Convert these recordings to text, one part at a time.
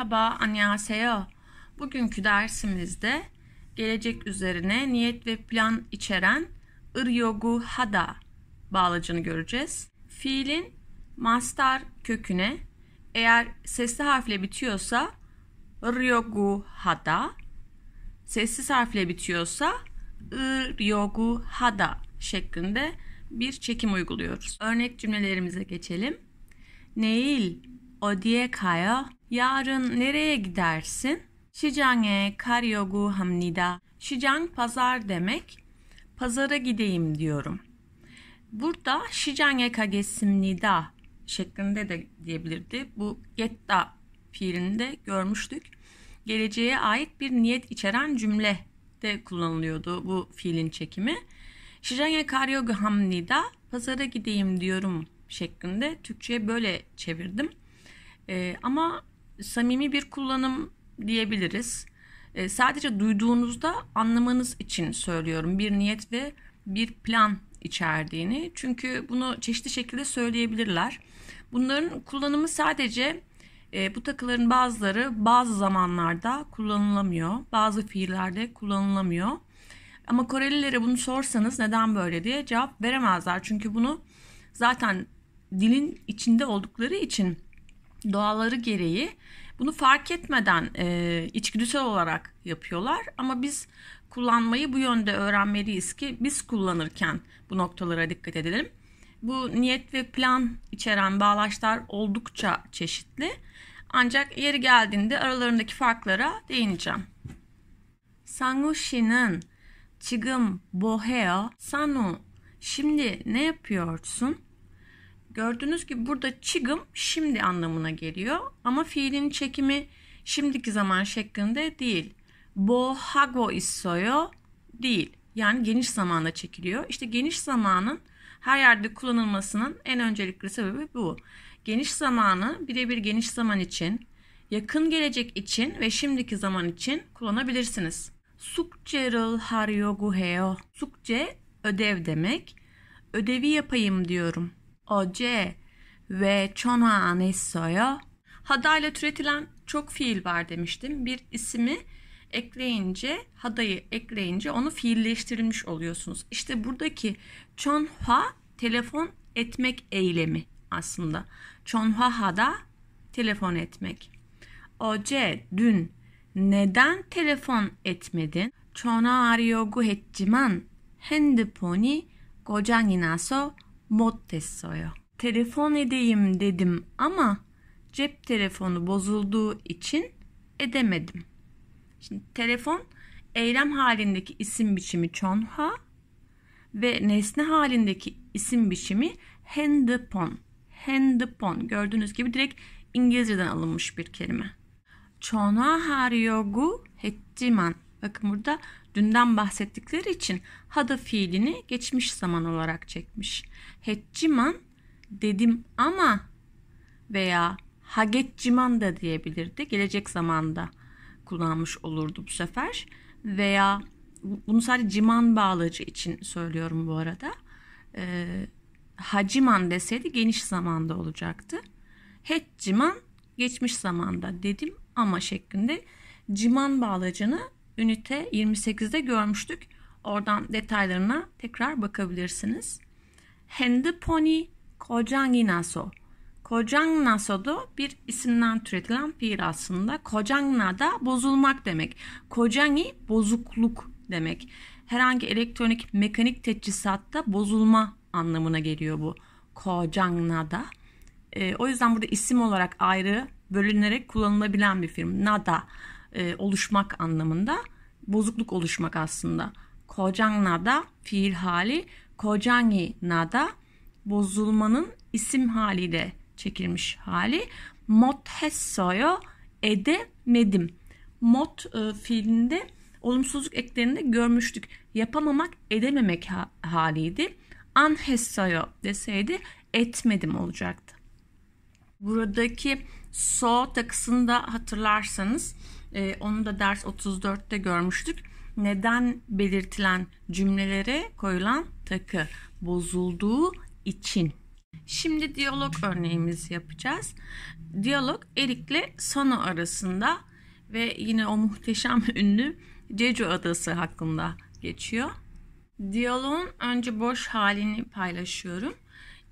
Merhaba, annyeonghaseyo. Bugünkü dersimizde gelecek üzerine niyet ve plan içeren ıryogu hada bağlacını göreceğiz. Fiilin mastar köküne eğer sesli harfle bitiyorsa ıryogu hada, sessiz harfle bitiyorsa ıryogu hada şeklinde bir çekim uyguluyoruz. Örnek cümlelerimize geçelim. Neil 어디에 kaya. Yarın nereye gidersin? Şicang'e karyogu hamnida. Şicang pazar demek. Pazara gideyim diyorum. Burada Şicang'e nida şeklinde de diyebilirdi. Bu getta fiilinde görmüştük. Geleceğe ait bir niyet içeren cümle de kullanılıyordu bu fiilin çekimi. Şicang'e karyogu hamnida pazara gideyim diyorum şeklinde Türkçe'ye böyle çevirdim. Ee, ama samimi bir kullanım diyebiliriz. E, sadece duyduğunuzda anlamanız için söylüyorum bir niyet ve bir plan içerdiğini. Çünkü bunu çeşitli şekilde söyleyebilirler. Bunların kullanımı sadece e, bu takıların bazıları bazı zamanlarda kullanılamıyor. Bazı fiillerde kullanılamıyor. Ama Korelilere bunu sorsanız neden böyle diye cevap veremezler. Çünkü bunu zaten dilin içinde oldukları için doğaları gereği bunu fark etmeden e, içgüdüsel olarak yapıyorlar. Ama biz kullanmayı bu yönde öğrenmeliyiz ki biz kullanırken bu noktalara dikkat edelim. Bu niyet ve plan içeren bağlaçlar oldukça çeşitli. Ancak yeri geldiğinde aralarındaki farklara değineceğim. Sangu Shi'nin 지금 뭐해요? şimdi ne yapıyorsun? Gördüğünüz gibi burada çıgım şimdi anlamına geliyor ama fiilin çekimi şimdiki zaman şeklinde değil. Bo hago isoyo değil. Yani geniş zamanda çekiliyor. İşte geniş zamanın her yerde kullanılmasının en öncelikli sebebi bu. Geniş zamanı birebir geniş zaman için, yakın gelecek için ve şimdiki zaman için kullanabilirsiniz. Sukce rıl haryoguheo. Sukce ödev demek. Ödevi yapayım diyorum oce ve çona anessoya hadayla türetilen çok fiil var demiştim. Bir isimi ekleyince, hadayı ekleyince onu fiilleştirilmiş oluyorsunuz. İşte buradaki çonha telefon etmek eylemi aslında. Çonha hada telefon etmek. Oce dün neden telefon etmedin? Çona arıyorgu hetciman hendiponi gocan inaso Montesso'ya. Telefon edeyim dedim ama cep telefonu bozulduğu için edemedim. Şimdi telefon eylem halindeki isim biçimi çonha ve nesne halindeki isim biçimi handphone. Handphone gördüğünüz gibi direkt İngilizceden alınmış bir kelime. Chonha haryogu hettiman Bakın burada dünden bahsettikleri için hada fiilini geçmiş zaman olarak çekmiş. Hecciman dedim ama veya hagetciman da diyebilirdi. Gelecek zamanda kullanmış olurdu bu sefer. Veya bunu sadece ciman bağlacı için söylüyorum bu arada. E, haciman deseydi geniş zamanda olacaktı. Hecciman geçmiş zamanda dedim ama şeklinde ciman bağlacını ünite 28'de görmüştük. Oradan detaylarına tekrar bakabilirsiniz. Hendi poni kocangi naso. Kojang naso'da bir isimden türetilen fiil aslında. Kojang da bozulmak demek. Kojangi bozukluk demek. Herhangi elektronik mekanik teçhizatta bozulma anlamına geliyor bu. Kojang da. E, o yüzden burada isim olarak ayrı bölünerek kullanılabilen bir film. Nada e, oluşmak anlamında. Bozukluk oluşmak aslında. Kocan nada fiil hali, kocangi nada bozulmanın isim hali de çekilmiş hali. Mot hessoyo edemedim. Mot e, fiilinde olumsuzluk eklerinde görmüştük. Yapamamak, edememek ha- haliydi. Anhessayo deseydi etmedim olacaktı. Buradaki so takısında hatırlarsanız e, onu da ders 34'te görmüştük. Neden belirtilen cümlelere koyulan takı bozulduğu için. Şimdi diyalog örneğimizi yapacağız. Diyalog Erik'le Sano arasında ve yine o muhteşem ünlü Jeju adası hakkında geçiyor. Diyaloğun önce boş halini paylaşıyorum.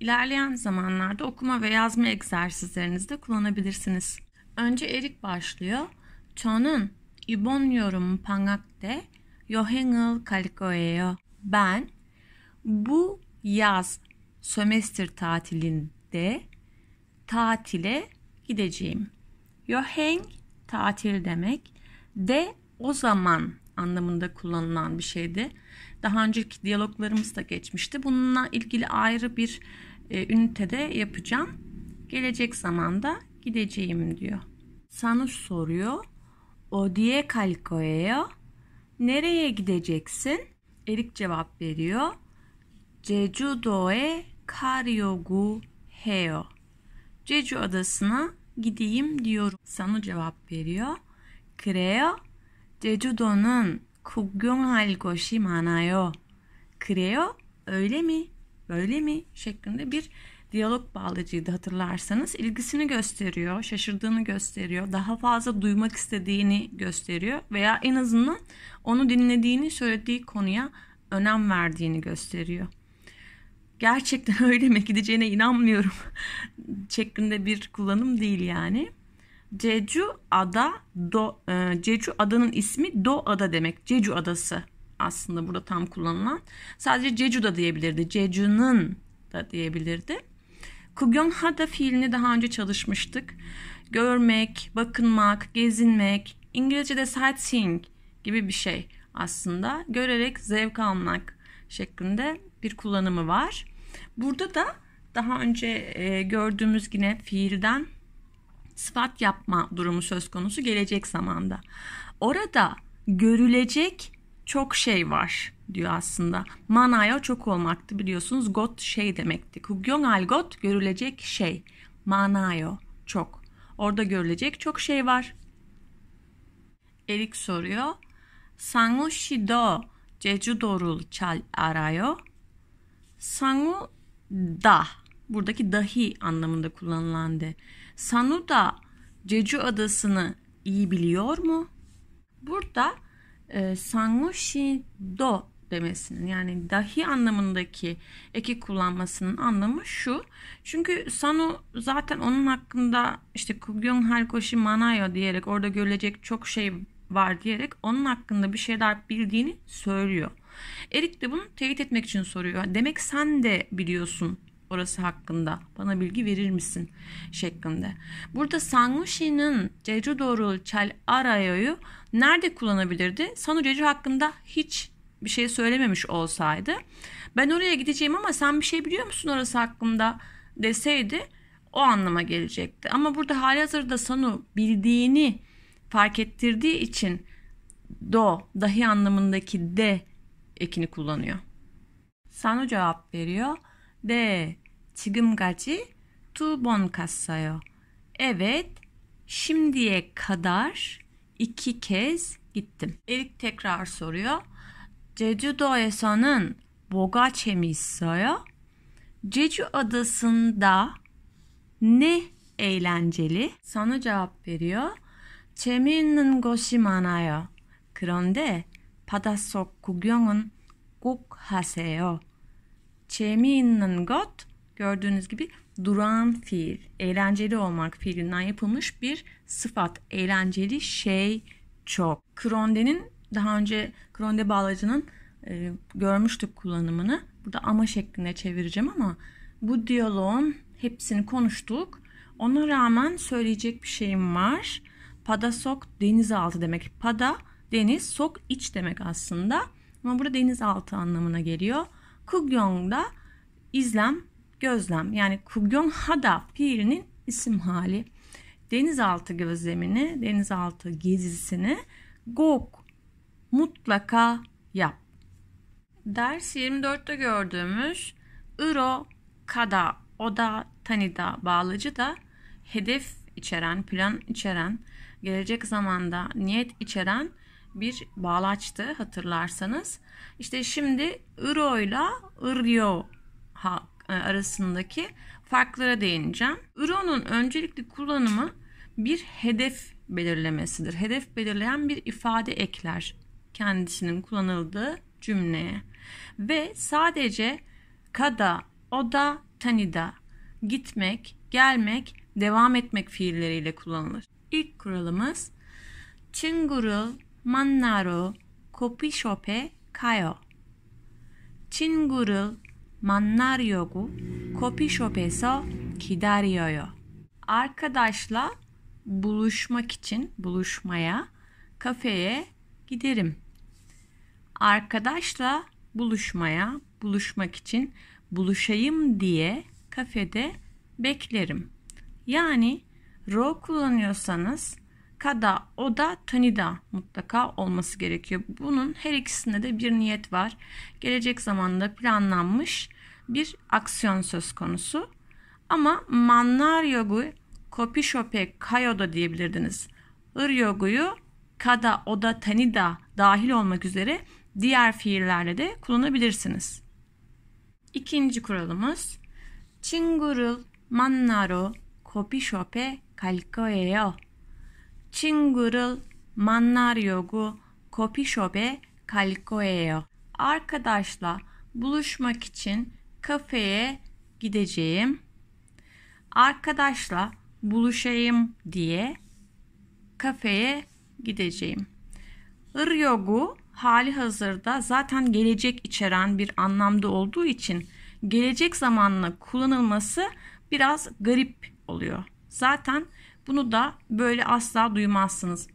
İlerleyen zamanlarda okuma ve yazma egzersizlerinizde kullanabilirsiniz. Önce Erik başlıyor. 저는 이번 여름 방학 때 여행을 갈 거예요. Ben bu yaz sömestr tatilinde tatile gideceğim. Yöheng tatil demek. De o zaman anlamında kullanılan bir şeydi. Daha önceki diyaloglarımız da geçmişti. Bununla ilgili ayrı bir e, ünitede yapacağım. Gelecek zamanda gideceğim diyor. Sana soruyor. 어디에 갈 거예요? Nereye gideceksin? Erik cevap veriyor. Jeju-do'e 가려고 해요. Jeju adasına gideyim diyorum. Sanu cevap veriyor. 그래요? 제주도는 구경할 곳이 많아요. 그래요? Öyle mi? Böyle mi? şeklinde bir diyalog bağlacıydı hatırlarsanız. İlgisini gösteriyor, şaşırdığını gösteriyor, daha fazla duymak istediğini gösteriyor veya en azından onu dinlediğini söylediği konuya önem verdiğini gösteriyor. Gerçekten öyle mi gideceğine inanmıyorum şeklinde bir kullanım değil yani. Jeju ada do e, Jeju adanın ismi Do ada demek. Jeju adası aslında burada tam kullanılan. Sadece Jeju da diyebilirdi. Jeju'nun da diyebilirdi. Kugon hada fiilini daha önce çalışmıştık. Görmek, bakınmak, gezinmek, İngilizce'de sightseeing gibi bir şey aslında. Görerek zevk almak şeklinde bir kullanımı var. Burada da daha önce e, gördüğümüz yine fiilden sıfat yapma durumu söz konusu gelecek zamanda. Orada görülecek çok şey var diyor aslında. Manaya çok olmaktı biliyorsunuz. Got şey demekti. Kugyong al got görülecek şey. Manayo çok. Orada görülecek çok şey var. Erik soruyor. Sangu shido jeju dorul çal arayo. Sangu da. Buradaki dahi anlamında kullanılan de. Sanu da Jeju adasını iyi biliyor mu? Burada e, Sangu Shido demesinin yani dahi anlamındaki eki kullanmasının anlamı şu. Çünkü Sanu zaten onun hakkında işte Kugyong Harkoshi Manayo diyerek orada görülecek çok şey var diyerek onun hakkında bir şey daha bildiğini söylüyor. Erik de bunu teyit etmek için soruyor. Demek sen de biliyorsun orası hakkında bana bilgi verir misin şeklinde. Burada Sangushi'nin Jeju Doğru Çel Arayo'yu nerede kullanabilirdi? Sanu Jeju hakkında hiç bir şey söylememiş olsaydı ben oraya gideceğim ama sen bir şey biliyor musun orası hakkında deseydi o anlama gelecekti. Ama burada hali hazırda Sanu bildiğini fark ettirdiği için do dahi anlamındaki de ekini kullanıyor. Sanu cevap veriyor. De 지금까지 두번 갔어요. Evet, şimdiye kadar iki kez gittim. Erik tekrar soruyor. 제주도에서는 뭐가 재미있어요? 제주 adasında ne eğlenceli? Sana cevap veriyor. 재미있는 것이 많아요. 그런데 바닷속 구경은 꼭 하세요. 재미있는 것 gördüğünüz gibi duran fiil, eğlenceli olmak fiilinden yapılmış bir sıfat, eğlenceli şey çok. Kronde'nin daha önce kronde bağlacının e, görmüştük kullanımını. Burada ama şeklinde çevireceğim ama bu diyaloğun hepsini konuştuk. Ona rağmen söyleyecek bir şeyim var. Pada sok denizaltı demek. Pada deniz, sok iç demek aslında. Ama burada denizaltı anlamına geliyor. Kugyong da izlem, gözlem. Yani kugyong hada fiilinin isim hali denizaltı gözlemini, denizaltı gezisini gok mutlaka yap. Ders 24'te gördüğümüz Iro, Kada, Oda, Tanida bağlacı da hedef içeren, plan içeren, gelecek zamanda niyet içeren bir bağlaçtı hatırlarsanız. İşte şimdi Iro ile Iryo e, arasındaki farklara değineceğim. Iro'nun öncelikli kullanımı bir hedef belirlemesidir. Hedef belirleyen bir ifade ekler kendisinin kullanıldığı cümleye ve sadece kada, oda, tanida gitmek, gelmek, devam etmek fiilleriyle kullanılır. İlk kuralımız 친구를 만나러 커피숍에 가요. 친구를 만나려고 커피숍에서 기다려요. Arkadaşla buluşmak için buluşmaya kafeye giderim arkadaşla buluşmaya, buluşmak için buluşayım diye kafede beklerim. Yani ro kullanıyorsanız kada, oda, tanida mutlaka olması gerekiyor. Bunun her ikisinde de bir niyet var. Gelecek zamanda planlanmış bir aksiyon söz konusu. Ama manlar yogu kopi şope kayoda diyebilirdiniz. Ir yoguyu kada, oda, tanida dahil olmak üzere diğer fiillerle de kullanabilirsiniz. İkinci kuralımız 친구를 만나러 커피숍에 갈 Çingurul, 친구를 만나려고 커피숍에 갈 거예요. Arkadaşla buluşmak için kafeye gideceğim. Arkadaşla buluşayım diye kafeye gideceğim. Ir Ryogu hali hazırda zaten gelecek içeren bir anlamda olduğu için gelecek zamanla kullanılması biraz garip oluyor. Zaten bunu da böyle asla duymazsınız.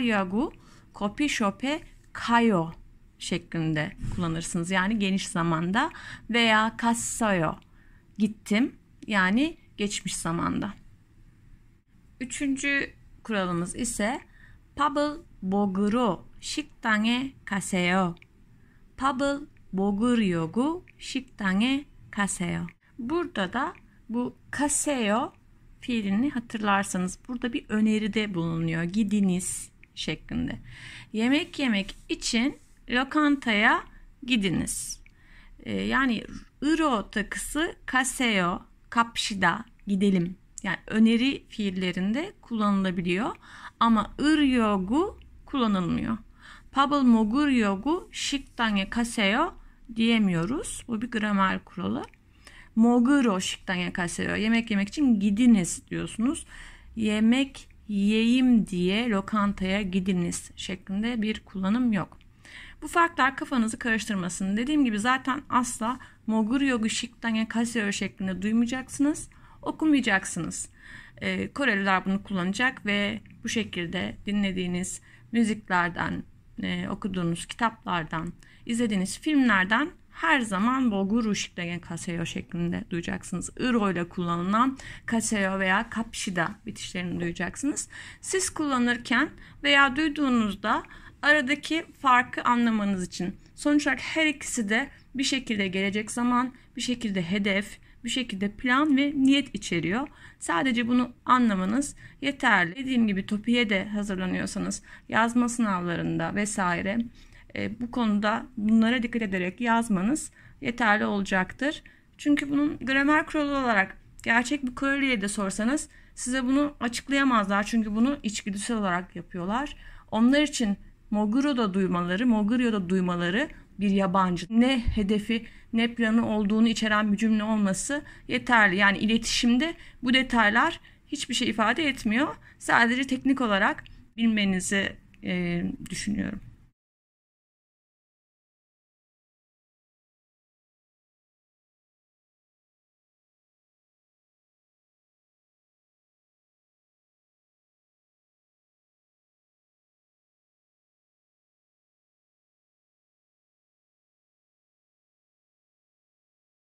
yagu, kopi kopishope kayo şeklinde kullanırsınız. Yani geniş zamanda veya kassayo gittim yani geçmiş zamanda. Üçüncü kuralımız ise pabıl boguro 식당에 가세요. 밥을 먹으려고 식당에 가세요. Burada da bu kaseyo fiilini hatırlarsanız burada bir öneride bulunuyor. Gidiniz şeklinde. Yemek yemek için lokantaya gidiniz. Ee, yani iro takısı kaseyo kapşida gidelim. Yani öneri fiillerinde kullanılabiliyor ama ır yogu kullanılmıyor. Pabl mogur yogu shiktange kaseyo diyemiyoruz. Bu bir gramer kuralı. Moguro shiktange kaseyo. Yemek yemek için gidiniz diyorsunuz. Yemek yiyeyim diye lokantaya gidiniz şeklinde bir kullanım yok. Bu farklar kafanızı karıştırmasın. Dediğim gibi zaten asla mogur yogu shiktange kaseyo şeklinde duymayacaksınız. Okumayacaksınız. Ee, Koreliler bunu kullanacak ve bu şekilde dinlediğiniz müziklerden e, okuduğunuz kitaplardan, izlediğiniz filmlerden her zaman bulgur uşikdegen kaseyo şeklinde duyacaksınız. Iro ile kullanılan kaseyo veya kapşida bitişlerini duyacaksınız. Siz kullanırken veya duyduğunuzda aradaki farkı anlamanız için. Sonuç olarak her ikisi de bir şekilde gelecek zaman, bir şekilde hedef, bir şekilde plan ve niyet içeriyor. Sadece bunu anlamanız yeterli. Dediğim gibi Topiye de hazırlanıyorsanız yazma sınavlarında vesaire e, bu konuda bunlara dikkat ederek yazmanız yeterli olacaktır. Çünkü bunun gramer kuralı olarak gerçek bir Koreli'ye de sorsanız size bunu açıklayamazlar. Çünkü bunu içgüdüsel olarak yapıyorlar. Onlar için Moguro'da duymaları, Moguro'da duymaları bir yabancı ne hedefi ne planı olduğunu içeren bir cümle olması yeterli. Yani iletişimde bu detaylar hiçbir şey ifade etmiyor. Sadece teknik olarak bilmenizi e, düşünüyorum.